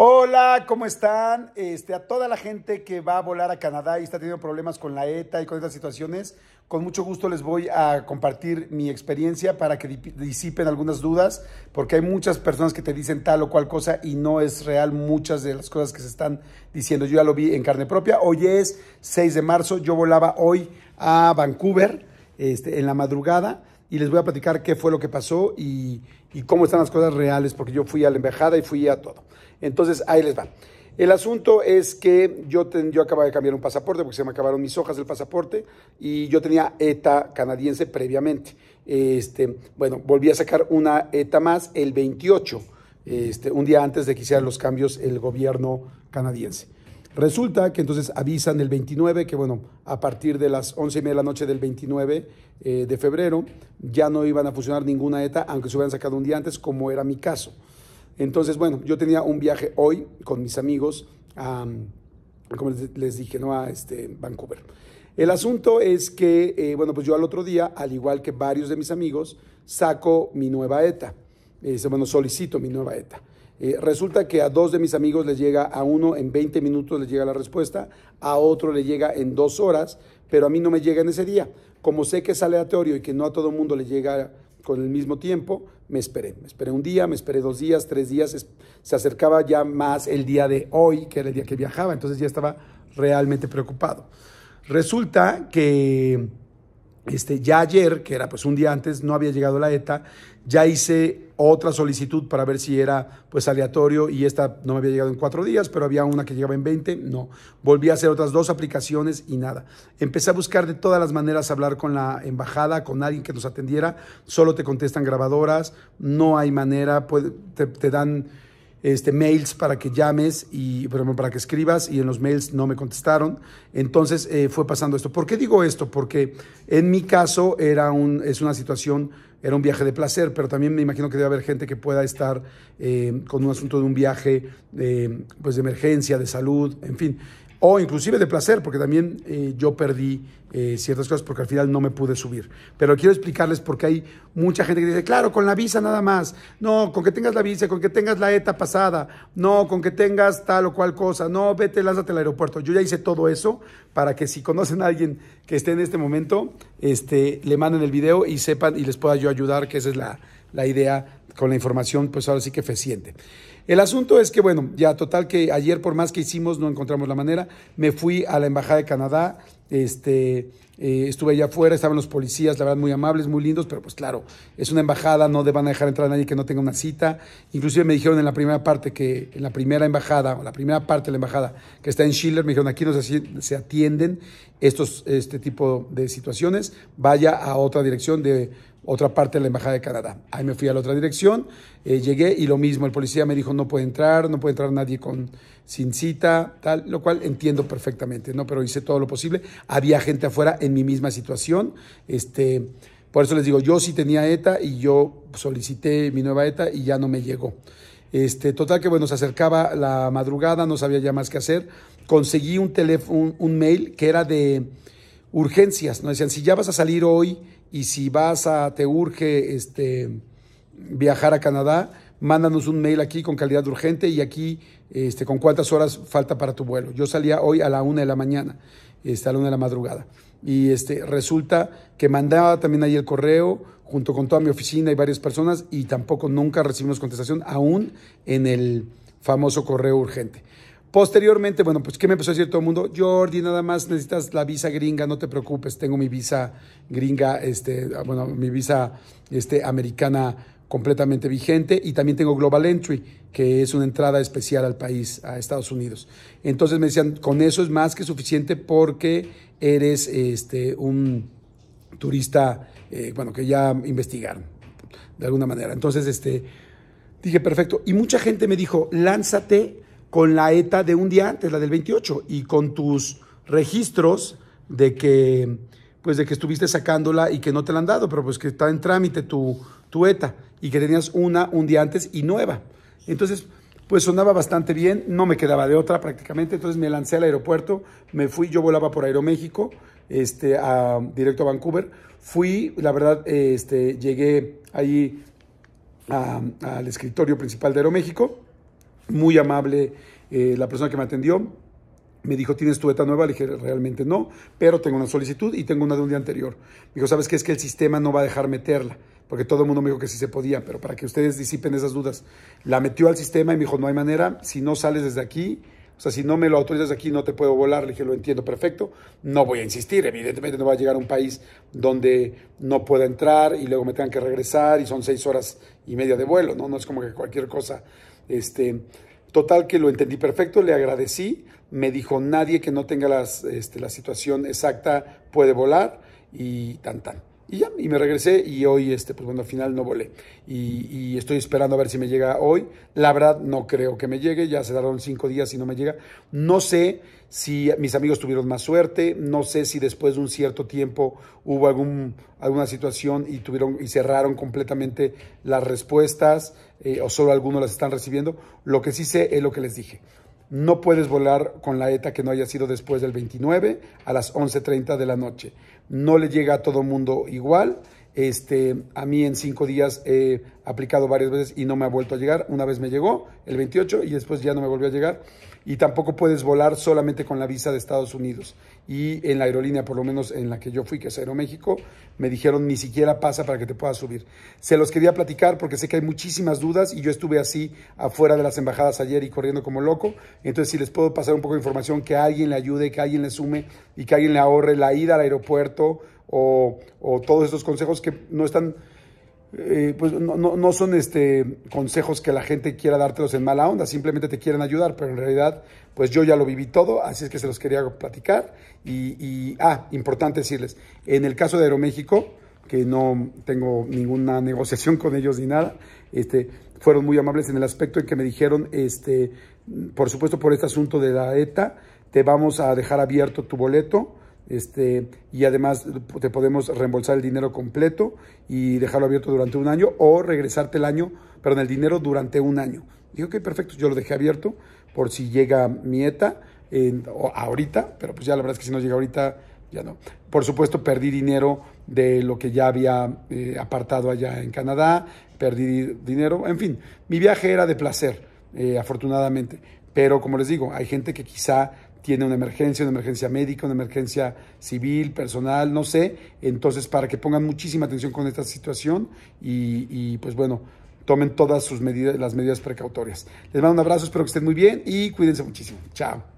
Hola, ¿cómo están? Este, a toda la gente que va a volar a Canadá y está teniendo problemas con la ETA y con estas situaciones, con mucho gusto les voy a compartir mi experiencia para que disipen algunas dudas, porque hay muchas personas que te dicen tal o cual cosa y no es real muchas de las cosas que se están diciendo. Yo ya lo vi en carne propia. Hoy es 6 de marzo, yo volaba hoy a Vancouver este, en la madrugada y les voy a platicar qué fue lo que pasó y, cómo están las cosas reales, porque yo fui a la embajada y fui a todo. Entonces, ahí les va. El asunto es que yo, acababa de cambiar un pasaporte porque se me acabaron mis hojas del pasaporte y yo tenía ETA canadiense previamente. Este, bueno, volví a sacar una ETA más el 28, este, un día antes de que hicieran los cambios el gobierno canadiense. Resulta que entonces avisan el 29, que bueno, a partir de las 11 y media de la noche del 29 eh, de febrero ya no iban a funcionar ninguna ETA, aunque se hubieran sacado un día antes, como era mi caso. Entonces, bueno, yo tenía un viaje hoy con mis amigos a, como les dije, ¿no? a este, Vancouver. El asunto es que, eh, bueno, pues yo al otro día, al igual que varios de mis amigos, saco mi nueva ETA. Eh, bueno, solicito mi nueva ETA. Eh, resulta que a dos de mis amigos les llega, a uno en 20 minutos les llega la respuesta, a otro le llega en dos horas, pero a mí no me llega en ese día. Como sé que es aleatorio y que no a todo el mundo le llega con el mismo tiempo, me esperé. Me esperé un día, me esperé dos días, tres días. Se acercaba ya más el día de hoy, que era el día que viajaba, entonces ya estaba realmente preocupado. Resulta que este, ya ayer, que era pues un día antes, no había llegado la ETA, ya hice otra solicitud para ver si era pues aleatorio y esta no me había llegado en cuatro días, pero había una que llegaba en 20, no. Volví a hacer otras dos aplicaciones y nada. Empecé a buscar de todas las maneras hablar con la embajada, con alguien que nos atendiera, solo te contestan grabadoras, no hay manera, te dan este, mails para que llames y para que escribas y en los mails no me contestaron. Entonces eh, fue pasando esto. ¿Por qué digo esto? Porque en mi caso era un, es una situación, era un viaje de placer, pero también me imagino que debe haber gente que pueda estar eh, con un asunto de un viaje eh, pues de emergencia, de salud, en fin o inclusive de placer, porque también eh, yo perdí eh, ciertas cosas porque al final no me pude subir. Pero quiero explicarles porque hay mucha gente que dice, claro, con la visa nada más, no, con que tengas la visa, con que tengas la ETA pasada, no, con que tengas tal o cual cosa, no, vete, lánzate al aeropuerto. Yo ya hice todo eso para que si conocen a alguien que esté en este momento, este, le manden el video y sepan y les pueda yo ayudar, que esa es la, la idea con la información, pues ahora sí que feciente. El asunto es que, bueno, ya total que ayer por más que hicimos no encontramos la manera, me fui a la Embajada de Canadá, este, eh, estuve allá afuera, estaban los policías, la verdad, muy amables, muy lindos, pero pues claro, es una embajada, no van a dejar entrar a nadie que no tenga una cita. Inclusive me dijeron en la primera parte que, en la primera embajada, o la primera parte de la embajada que está en Schiller, me dijeron, aquí no se atienden estos, este tipo de situaciones, vaya a otra dirección de otra parte de la Embajada de Canadá. Ahí me fui a la otra dirección, eh, llegué y lo mismo, el policía me dijo no puede entrar, no puede entrar nadie con, sin cita, tal, lo cual entiendo perfectamente, ¿no? Pero hice todo lo posible. Había gente afuera en mi misma situación, este... Por eso les digo, yo sí tenía ETA y yo solicité mi nueva ETA y ya no me llegó. Este, total que bueno, se acercaba la madrugada, no sabía ya más qué hacer. Conseguí un teléfono, un, mail que era de urgencias, ¿no? decían, si ya vas a salir hoy, y si vas a, te urge este, viajar a Canadá, mándanos un mail aquí con calidad urgente y aquí este, con cuántas horas falta para tu vuelo. Yo salía hoy a la una de la mañana, este, a la una de la madrugada. Y este, resulta que mandaba también ahí el correo junto con toda mi oficina y varias personas y tampoco nunca recibimos contestación aún en el famoso correo urgente. Posteriormente, bueno, pues ¿qué me empezó a decir todo el mundo? Jordi, nada más necesitas la visa gringa, no te preocupes, tengo mi visa gringa, este, ah, bueno, mi visa este, americana completamente vigente y también tengo Global Entry, que es una entrada especial al país, a Estados Unidos. Entonces me decían, con eso es más que suficiente porque eres este, un turista, eh, bueno, que ya investigaron de alguna manera. Entonces, este, dije, perfecto. Y mucha gente me dijo, lánzate con la ETA de un día antes, la del 28, y con tus registros de que, pues de que estuviste sacándola y que no te la han dado, pero pues que está en trámite tu, tu ETA y que tenías una un día antes y nueva. Entonces, pues sonaba bastante bien, no me quedaba de otra prácticamente, entonces me lancé al aeropuerto, me fui, yo volaba por Aeroméxico, este, a, directo a Vancouver, fui, la verdad, este, llegué allí al escritorio principal de Aeroméxico, muy amable eh, la persona que me atendió. Me dijo, ¿tienes tu ETA nueva? Le dije, realmente no, pero tengo una solicitud y tengo una de un día anterior. Me dijo, ¿sabes qué? Es que el sistema no va a dejar meterla, porque todo el mundo me dijo que sí se podía, pero para que ustedes disipen esas dudas. La metió al sistema y me dijo, no hay manera, si no sales desde aquí, o sea, si no me lo autorizas aquí, no te puedo volar. Le dije, lo entiendo perfecto. No voy a insistir. Evidentemente no voy a llegar a un país donde no pueda entrar y luego me tengan que regresar y son seis horas y media de vuelo, ¿no? No es como que cualquier cosa este, total que lo entendí perfecto, le agradecí, me dijo nadie que no tenga las, este, la situación exacta puede volar y tan tan. Y ya, y me regresé y hoy, este, pues bueno, al final no volé. Y, estoy esperando a ver si me llega hoy. La verdad, no creo que me llegue. Ya se daron cinco días y no me llega. No sé si mis amigos tuvieron más suerte. No sé si después de un cierto tiempo hubo algún, alguna situación y, tuvieron, y cerraron completamente las respuestas eh, o solo algunos las están recibiendo. Lo que sí sé es lo que les dije. No puedes volar con la ETA que no haya sido después del 29 a las 11.30 de la noche. No le llega a todo mundo igual. Este, a mí en cinco días he aplicado varias veces y no me ha vuelto a llegar. Una vez me llegó el 28 y después ya no me volvió a llegar. Y tampoco puedes volar solamente con la visa de Estados Unidos. Y en la aerolínea, por lo menos en la que yo fui, que es Aeroméxico, me dijeron ni siquiera pasa para que te puedas subir. Se los quería platicar porque sé que hay muchísimas dudas y yo estuve así afuera de las embajadas ayer y corriendo como loco. Entonces, si les puedo pasar un poco de información, que alguien le ayude, que alguien le sume y que alguien le ahorre la ida al aeropuerto o, todos estos consejos que no están, eh, pues no, son este, consejos que la gente quiera dártelos en mala onda, simplemente te quieren ayudar, pero en realidad, pues yo ya lo viví todo, así es que se los quería platicar. Y, ah, importante decirles, en el caso de Aeroméxico, que no tengo ninguna negociación con ellos ni nada. Este, fueron muy amables en el aspecto en que me dijeron, este, por supuesto por este asunto de la ETA, te vamos a dejar abierto tu boleto este, y además te podemos reembolsar el dinero completo y dejarlo abierto durante un año o regresarte el año, perdón, el dinero durante un año. Digo, ok, perfecto, yo lo dejé abierto por si llega mi ETA ahorita, pero pues ya la verdad es que si no llega ahorita, ya no. Por supuesto, perdí dinero de lo que ya había eh, apartado allá en Canadá, perdí dinero, en fin, mi viaje era de placer, eh, afortunadamente. Pero como les digo, hay gente que quizá tiene una emergencia, una emergencia médica, una emergencia civil, personal, no sé. Entonces, para que pongan muchísima atención con esta situación y, y pues bueno, tomen todas sus medidas, las medidas precautorias. Les mando un abrazo, espero que estén muy bien y cuídense muchísimo. Chao.